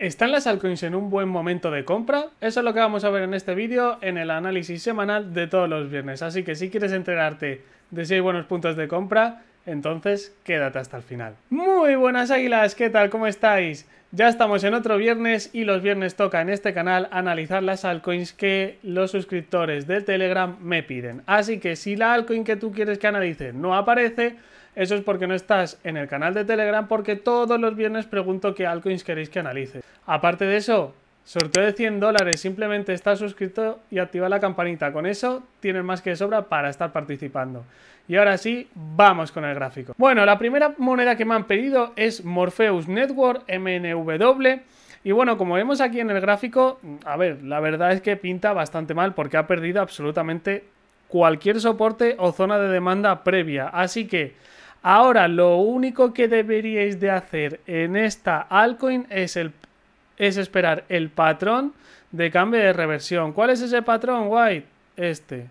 ¿Están las altcoins en un buen momento de compra? Eso es lo que vamos a ver en este vídeo en el análisis semanal de todos los viernes. Así que si quieres enterarte de si hay buenos puntos de compra, entonces quédate hasta el final. Muy buenas águilas, ¿qué tal? ¿Cómo estáis? Ya estamos en otro viernes y los viernes toca en este canal analizar las altcoins que los suscriptores del Telegram me piden. Así que si la altcoin que tú quieres que analice no aparece, eso es porque no estás en el canal de Telegram porque todos los viernes pregunto qué altcoins queréis que analice. Aparte de eso, sorteo de 100 dólares, simplemente estás suscrito y activa la campanita. Con eso tienes más que sobra para estar participando. Y ahora sí, vamos con el gráfico. Bueno, la primera moneda que me han pedido es Morpheus Network MNW. Y bueno, como vemos aquí en el gráfico, a ver, la verdad es que pinta bastante mal porque ha perdido absolutamente cualquier soporte o zona de demanda previa. Así que Ahora lo único que deberíais de hacer en esta altcoin es, es esperar el patrón de cambio de reversión. ¿Cuál es ese patrón, White? Este.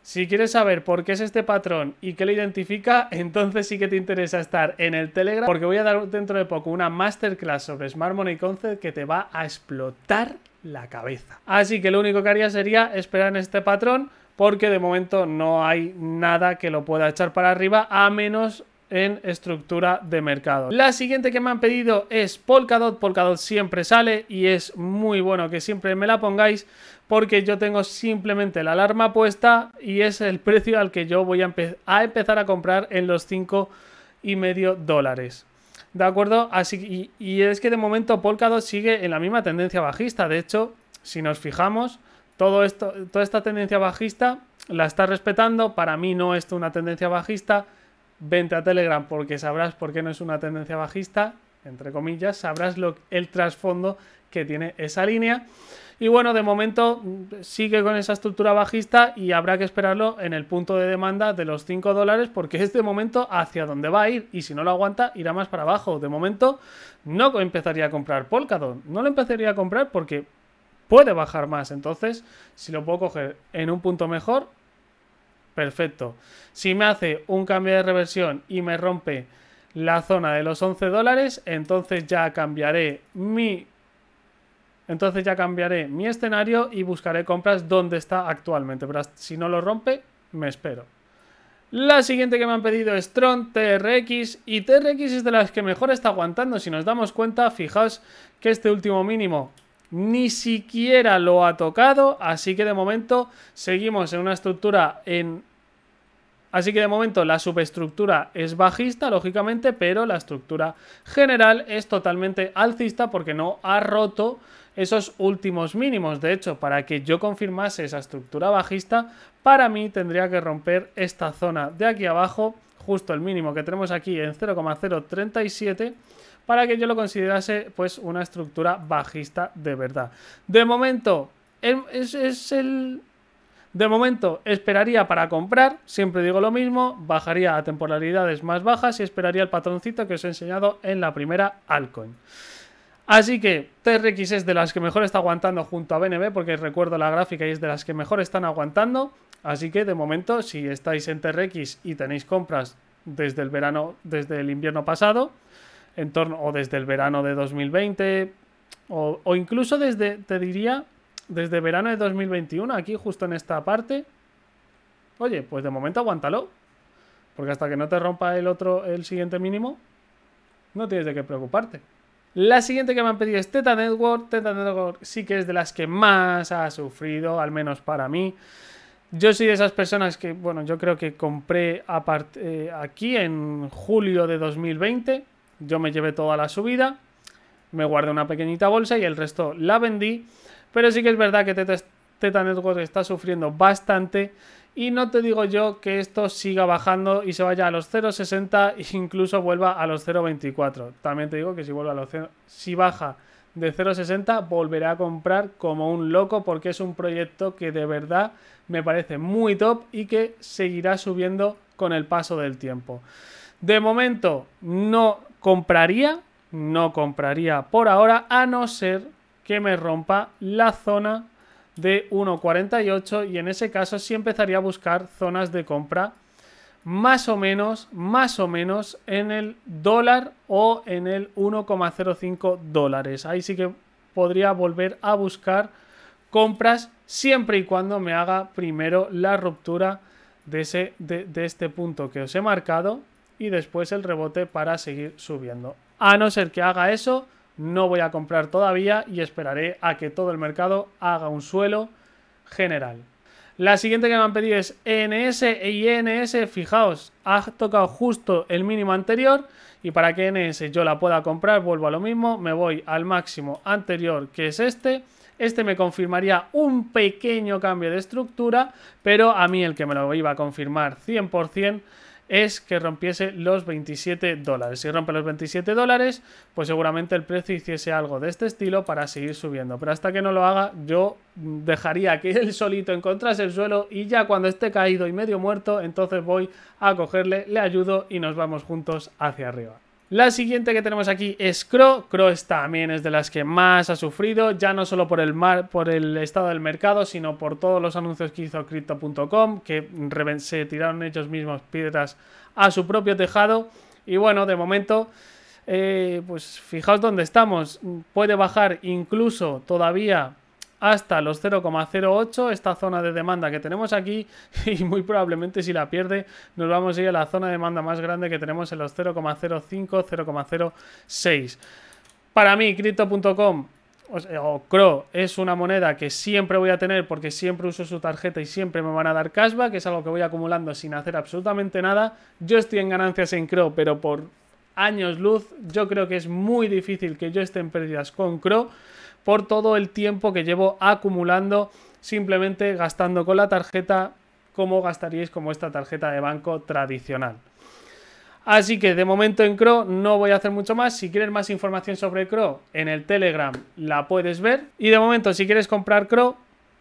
Si quieres saber por qué es este patrón y qué lo identifica, entonces sí que te interesa estar en el Telegram porque voy a dar dentro de poco una masterclass sobre Smart Money Concept que te va a explotar la cabeza. Así que lo único que haría sería esperar en este patrón porque de momento no hay nada que lo pueda echar para arriba a menos en estructura de mercado. La siguiente que me han pedido es Polkadot. Polkadot siempre sale y es muy bueno que siempre me la pongáis porque yo tengo simplemente la alarma puesta y es el precio al que yo voy a, empezar a comprar en los 5 y medio dólares. ¿De acuerdo? Así y es que de momento Polkadot sigue en la misma tendencia bajista. De hecho, si nos fijamos, todo esto, toda esta tendencia bajista la estás respetando. Para mí no es una tendencia bajista. Vente a Telegram porque sabrás por qué no es una tendencia bajista, entre comillas, sabrás lo, el trasfondo que tiene esa línea. Y bueno, de momento mm, sigue con esa estructura bajista y habrá que esperarlo en el punto de demanda de los 5 dólares porque es de momento hacia donde va a ir y si no lo aguanta irá más para abajo. De momento no empezaría a comprar Polkadot, no lo empezaría a comprar porque puede bajar más. Entonces, si lo puedo coger en un punto mejor, perfecto. Si me hace un cambio de reversión y me rompe la zona de los 11 dólares, entonces ya cambiaré mi... Entonces ya cambiaré mi escenario y buscaré compras donde está actualmente. Pero si no lo rompe, me espero. La siguiente que me han pedido es Tron TRX y TRX es de las que mejor está aguantando. Si nos damos cuenta, fijaos que este último mínimo ni siquiera lo ha tocado, así que de momento seguimos en una estructura en... Así que de momento la subestructura es bajista, lógicamente, pero la estructura general es totalmente alcista porque no ha roto esos últimos mínimos. De hecho, para que yo confirmase esa estructura bajista, para mí tendría que romper esta zona de aquí abajo, justo el mínimo que tenemos aquí en 0,037 para que yo lo considerase pues una estructura bajista de verdad. De momento, em, es, el... De momento esperaría para comprar, siempre digo lo mismo, bajaría a temporalidades más bajas y esperaría el patroncito que os he enseñado en la primera altcoin. Así que TRX es de las que mejor está aguantando junto a BNB, porque recuerdo la gráfica y es de las que mejor están aguantando. Así que de momento, si estáis en TRX y tenéis compras desde el verano, desde el invierno pasado, en torno o desde el verano de 2020 o, incluso desde, te diría, desde verano de 2021, aquí justo en esta parte. Oye, pues de momento aguántalo. Porque hasta que no te rompa el otro, el siguiente mínimo, no tienes de qué preocuparte. La siguiente que me han pedido es Teta Network. Teta Network sí que es de las que más ha sufrido, al menos para mí. Yo soy de esas personas que, bueno, yo creo que compré eh, aquí en julio de 2020 yo me llevé toda la subida, me guardé una pequeñita bolsa y el resto la vendí. Pero sí que es verdad que Teta, Network está sufriendo bastante y no te digo yo que esto siga bajando y se vaya a los 0,60 e incluso vuelva a los 0,24. También te digo que si vuelve a los si baja de 0,60 volverá a comprar como un loco porque es un proyecto que de verdad me parece muy top y que seguirá subiendo con el paso del tiempo. De momento no compraría, no compraría por ahora, a no ser que me rompa la zona de 1,48 y en ese caso sí empezaría a buscar zonas de compra más o menos, más o menos en el dólar o en el 1,05 dólares. Ahí sí que podría volver a buscar compras siempre y cuando me haga primero la ruptura de, ese, de, de este punto que os he marcado y después el rebote para seguir subiendo. A no ser que haga eso, no voy a comprar todavía y esperaré a que todo el mercado haga un suelo general. La siguiente que me han pedido es ENS y ENS, fijaos, ha tocado justo el mínimo anterior y para que ENS yo la pueda comprar vuelvo a lo mismo, me voy al máximo anterior que es este. Este me confirmaría un pequeño cambio de estructura, pero a mí el que me lo iba a confirmar 100% es que rompiese los 27 dólares. Si rompe los 27 dólares, pues seguramente el precio hiciese algo de este estilo para seguir subiendo. Pero hasta que no lo haga, yo dejaría que él solito encontrase el suelo y ya cuando esté caído y medio muerto, entonces voy a cogerle, le ayudo y nos vamos juntos hacia arriba. La siguiente que tenemos aquí es Cro. Cro también es de las que más ha sufrido, ya no solo por el, por el estado del mercado, sino por todos los anuncios que hizo Crypto.com, que se tiraron ellos mismos piedras a su propio tejado. Y bueno, de momento, eh, pues fijaos dónde estamos. Puede bajar incluso todavía hasta los 0,08, esta zona de demanda que tenemos aquí y muy probablemente si la pierde nos vamos a ir a la zona de demanda más grande que tenemos en los 0,05, 0,06. Para mí, crypto.com o CRO es una moneda que siempre voy a tener porque siempre uso su tarjeta y siempre me van a dar cashback, es algo que voy acumulando sin hacer absolutamente nada. Yo estoy en ganancias en CRO, pero por años luz, yo creo que es muy difícil que yo esté en pérdidas con CRO por todo el tiempo que llevo acumulando simplemente gastando con la tarjeta como gastaríais como esta tarjeta de banco tradicional. Así que de momento en Cro no voy a hacer mucho más. Si quieres más información sobre Cro en el Telegram la puedes ver. Y de momento si quieres comprar Cro,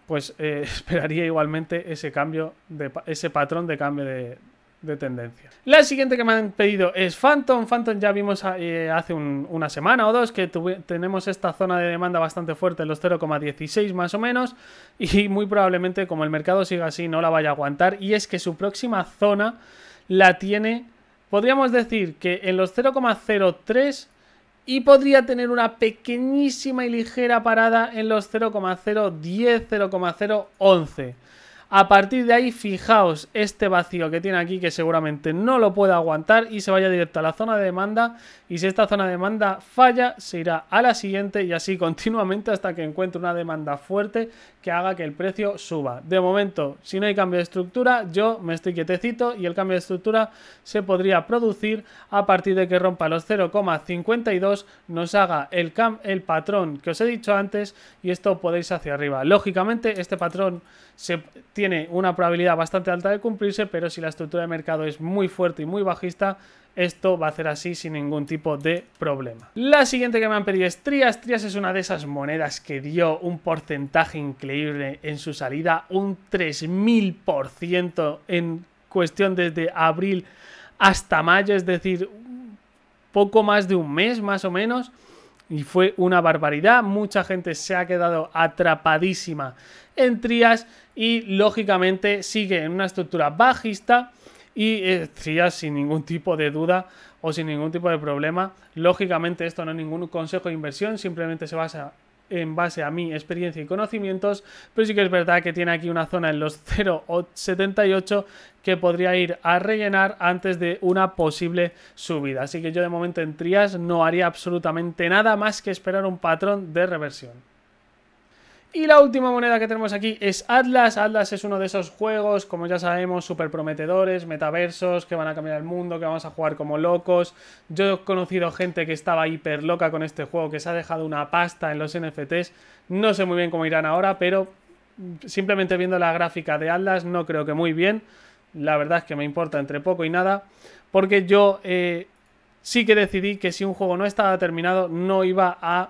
pues eh, esperaría igualmente ese cambio, de, ese patrón de cambio de, de tendencia. La siguiente que me han pedido es Phantom. Phantom ya vimos eh, hace una semana o dos que tenemos esta zona de demanda bastante fuerte, en los 0,16 más o menos, y muy probablemente como el mercado siga así no la vaya a aguantar. Y es que su próxima zona la tiene, podríamos decir que en los 0,03 y podría tener una pequeñísima y ligera parada en los 0,010, 0,011. A partir de ahí, fijaos este vacío que tiene aquí, que seguramente no lo puede aguantar y se vaya directo a la zona de demanda. Y si esta zona de demanda falla, se irá a la siguiente y así continuamente hasta que encuentre una demanda fuerte que haga que el precio suba. De momento, si no hay cambio de estructura, yo me estoy quietecito y el cambio de estructura se podría producir a partir de que rompa los 0,52, nos haga el, cam el patrón que os he dicho antes y esto podéis hacia arriba. Lógicamente, este patrón se tiene una probabilidad bastante alta de cumplirse, pero si la estructura de mercado es muy fuerte y muy bajista, esto va a hacer así sin ningún tipo de problema. La siguiente que me han pedido es Trias. Trias es una de esas monedas que dio un porcentaje increíble en su salida, un 3000% en cuestión desde abril hasta mayo, es decir, poco más de un mes más o menos. Y fue una barbaridad, mucha gente se ha quedado atrapadísima en Trias y lógicamente sigue en una estructura bajista y Trias eh, sin ningún tipo de duda o sin ningún tipo de problema. Lógicamente esto no es ningún consejo de inversión, simplemente se basa en base a mi experiencia y conocimientos, pero sí que es verdad que tiene aquí una zona en los 0,78 que podría ir a rellenar antes de una posible subida. Así que yo de momento en Trias no haría absolutamente nada más que esperar un patrón de reversión. Y la última moneda que tenemos aquí es Atlas. Atlas es uno de esos juegos, como ya sabemos, súper prometedores, metaversos, que van a cambiar el mundo, que vamos a jugar como locos. Yo he conocido gente que estaba hiper loca con este juego, que se ha dejado una pasta en los NFTs. No sé muy bien cómo irán ahora, pero simplemente viendo la gráfica de Atlas, no creo que muy bien. La verdad es que me importa entre poco y nada, porque yo eh, sí que decidí que si un juego no estaba terminado, no iba a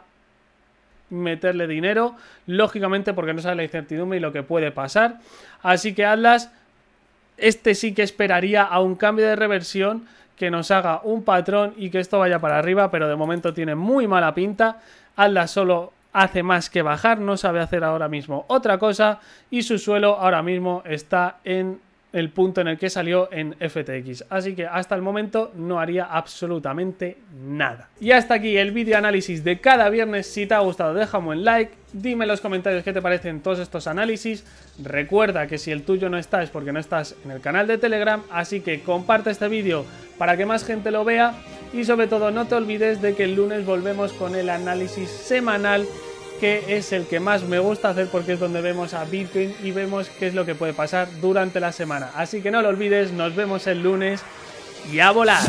meterle dinero, lógicamente porque no sabe la incertidumbre y lo que puede pasar. Así que Atlas, este sí que esperaría a un cambio de reversión que nos haga un patrón y que esto vaya para arriba, pero de momento tiene muy mala pinta. Atlas solo hace más que bajar, no sabe hacer ahora mismo otra cosa y su suelo ahora mismo está en el punto en el que salió en FTX. Así que hasta el momento no haría absolutamente nada. Y hasta aquí el vídeo análisis de cada viernes. Si te ha gustado déjame un like, dime en los comentarios qué te parecen todos estos análisis. Recuerda que si el tuyo no está es porque no estás en el canal de Telegram, así que comparte este vídeo para que más gente lo vea. Y sobre todo no te olvides de que el lunes volvemos con el análisis semanal que es el que más me gusta hacer porque es donde vemos a Bitcoin y vemos qué es lo que puede pasar durante la semana. Así que no lo olvides, nos vemos el lunes y a volar.